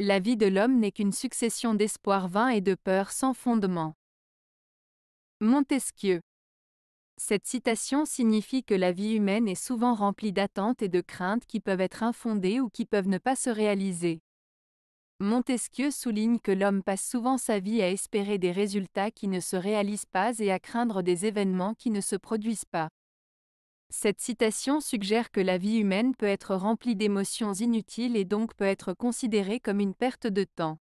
La vie de l'homme n'est qu'une succession d'espoirs vains et de peurs sans fondement. Montesquieu. Cette citation signifie que la vie humaine est souvent remplie d'attentes et de craintes qui peuvent être infondées ou qui peuvent ne pas se réaliser. Montesquieu souligne que l'homme passe souvent sa vie à espérer des résultats qui ne se réalisent pas et à craindre des événements qui ne se produisent pas. Cette citation suggère que la vie humaine peut être remplie d'émotions inutiles et donc peut être considérée comme une perte de temps.